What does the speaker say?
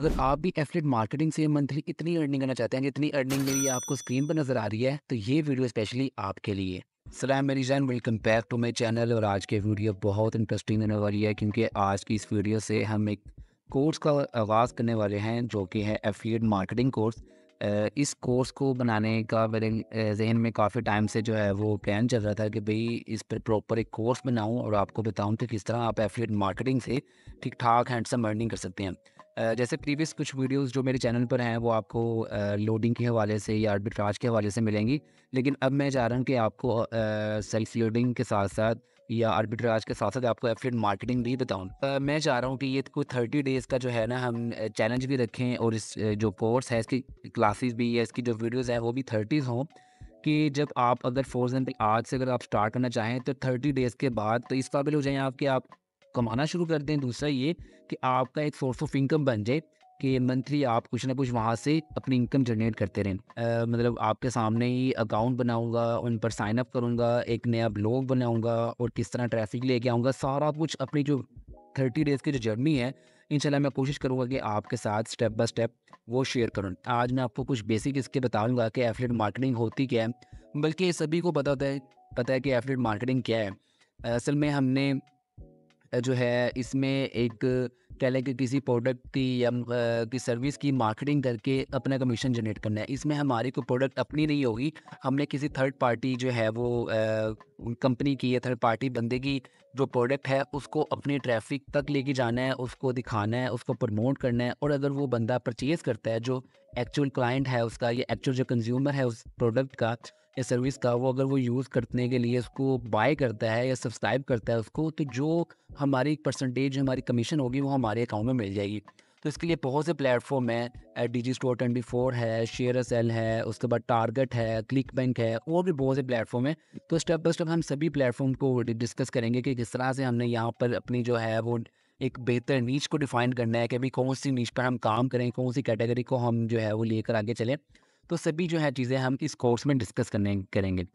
अगर आप भी एफलेट मार्केटिंग से मंथली इतनी अर्निंग करना चाहते हैं जितनी अर्निंग मेरी आपको स्क्रीन पर नजर आ रही है तो ये वीडियो स्पेशली आपके लिए सलाम मेरी जैन welcome back to my channel और आज के वीडियो बहुत इंटरेस्टिंग होने वाली है क्योंकि आज की इस वीडियो से हम एक कोर्स का आगाज़ करने वाले हैं जो कि है एफलेट मार्केटिंग कोर्स इस कोर्स को बनाने का मेरे जहन में काफ़ी टाइम से जो है वो प्लान चल रहा था कि भाई इस पर प्रॉपर एक कोर्स बनाऊं और आपको बताऊं कि किस तरह आप एफिलेट मार्केटिंग से ठीक ठाक हैंडसम अर्निंग कर सकते हैं जैसे प्रीवियस कुछ वीडियोस जो मेरे चैनल पर हैं वो आपको लोडिंग के हवाले से या आर्बिट्राज के हवाले से मिलेंगी लेकिन अब मैं चाह रहा हूँ कि आपको सेल्फ लोडिंग के साथ साथ या आर्बिट्राज के साथ साथ आपको एफिलेट मार्केटिंग भी बताऊँ मैं चाह रहा हूँ कि ये तो कोई थर्टी डेज़ का जो है ना हम चैलेंज भी रखें और इस जो कोर्स है इसकी क्लासेज भी या इसकी जो वीडियोज़ हैं वो भी थर्टीज़ हों कि जब आप अगर फॉर एग्जाम्पल आज से अगर आप स्टार्ट करना चाहें तो थर्टी डेज़ के बाद तो इस काबिल तो हो जाएँ आप कि आप कमाना शुरू कर दें दूसरा ये कि आपका एक सोर्स ऑफ इनकम बन जाए कि मंथली आप कुछ ना कुछ वहाँ से अपनी इनकम जनरेट करते रहें आ, मतलब आपके सामने ही अकाउंट बनाऊँगा उन पर साइन अप करूँगा एक नया ब्लॉग बनाऊँगा और किस तरह ट्रैफिक लेके आऊँगा सारा कुछ अपनी जो थर्टी डेज़ की जो जर्नी है इंशाल्लाह मैं कोशिश करूँगा कि आपके साथ स्टेप बाय स्टेप वो शेयर करूँ आज मैं आपको कुछ बेसिक इसके बताऊँगा कि एफलेट मार्केटिंग होती क्या है बल्कि सभी को पता होता है पता है कि एफलेट मार्केटिंग क्या है असल में हमने जो है इसमें एक कह लें कि किसी प्रोडक्ट की या की सर्विस की मार्केटिंग करके अपना कमीशन जनरेट करना है इसमें हमारी कोई प्रोडक्ट अपनी नहीं होगी हमने किसी थर्ड पार्टी जो है वो कंपनी की या थर्ड पार्टी बंदे की जो प्रोडक्ट है उसको अपने ट्रैफिक तक लेके जाना है उसको दिखाना है उसको प्रमोट करना है और अगर वो बंदा परचेज़ करता है जो एक्चुअल क्लाइंट है उसका या एक्चुअल जो कंज्यूमर है उस प्रोडक्ट का या सर्विस का वो अगर वो यूज़ करने के लिए उसको बाय करता है या सब्सक्राइब करता है उसको तो जो हमारी परसेंटेज हमारी कमीशन होगी वो हमारे अकाउंट में मिल जाएगी तो इसके लिए बहुत से प्लेटफॉर्म हैं D G store twenty four है शेयर सेल है उसके बाद टारगेट है क्लिक बैंक है और भी बहुत से प्लेटफॉर्म हैं तो स्टेप बाई स्टेप हम सभी प्लेटफॉर्म को डिस्कस करेंगे कि किस तरह से हमने यहाँ पर अपनी जो है वो एक बेहतर नीच को डिफाइन करना है कि अभी कौन सी नीच पर हम काम करें कौन सी कैटेगरी को हम जो है वो लेकर आगे चलें तो सभी जो है चीज़ें हम इस कोर्स में डिस्कस करने करेंगे